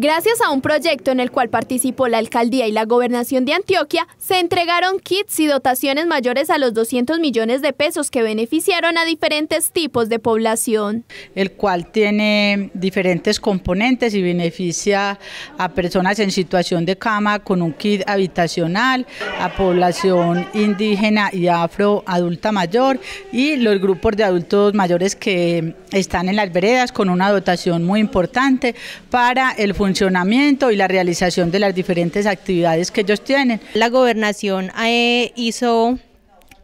Gracias a un proyecto en el cual participó la alcaldía y la gobernación de Antioquia, se entregaron kits y dotaciones mayores a los 200 millones de pesos que beneficiaron a diferentes tipos de población. El cual tiene diferentes componentes y beneficia a personas en situación de cama con un kit habitacional, a población indígena y afro adulta mayor y los grupos de adultos mayores que están en las veredas con una dotación muy importante para el funcionamiento funcionamiento y la realización de las diferentes actividades que ellos tienen. La gobernación eh, hizo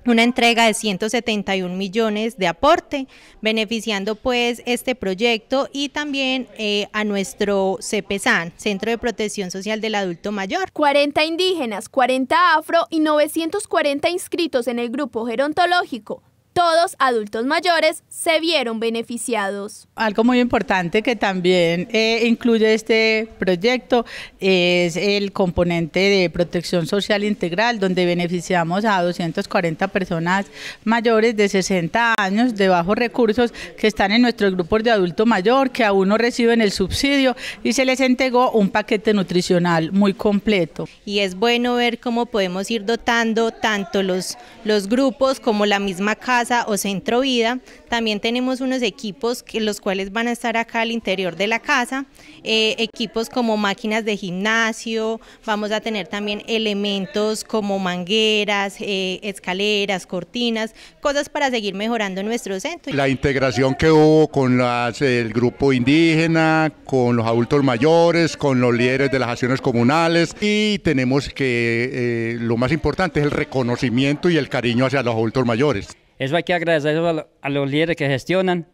una entrega de 171 millones de aporte, beneficiando pues este proyecto y también eh, a nuestro CPSAN, Centro de Protección Social del Adulto Mayor. 40 indígenas, 40 afro y 940 inscritos en el grupo gerontológico todos adultos mayores se vieron beneficiados. Algo muy importante que también eh, incluye este proyecto es el componente de protección social integral, donde beneficiamos a 240 personas mayores de 60 años de bajos recursos que están en nuestros grupos de adulto mayor, que aún no reciben el subsidio y se les entregó un paquete nutricional muy completo. Y es bueno ver cómo podemos ir dotando tanto los, los grupos como la misma casa o centro vida. También tenemos unos equipos que los cuales van a estar acá al interior de la casa, eh, equipos como máquinas de gimnasio, vamos a tener también elementos como mangueras, eh, escaleras, cortinas, cosas para seguir mejorando nuestro centro. La integración que hubo con el grupo indígena, con los adultos mayores, con los líderes de las acciones comunales y tenemos que eh, lo más importante es el reconocimiento y el cariño hacia los adultos mayores. Eso hay que agradecer a, los líderes que gestionan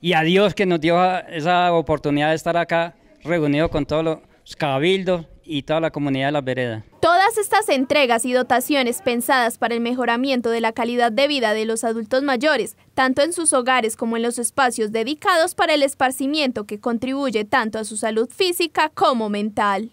y a Dios que nos dio esa oportunidad de estar acá reunido con todos los cabildos y toda la comunidad de la vereda. Todas estas entregas y dotaciones pensadas para el mejoramiento de la calidad de vida de los adultos mayores, tanto en sus hogares como en los espacios dedicados para el esparcimiento que contribuye tanto a su salud física como mental.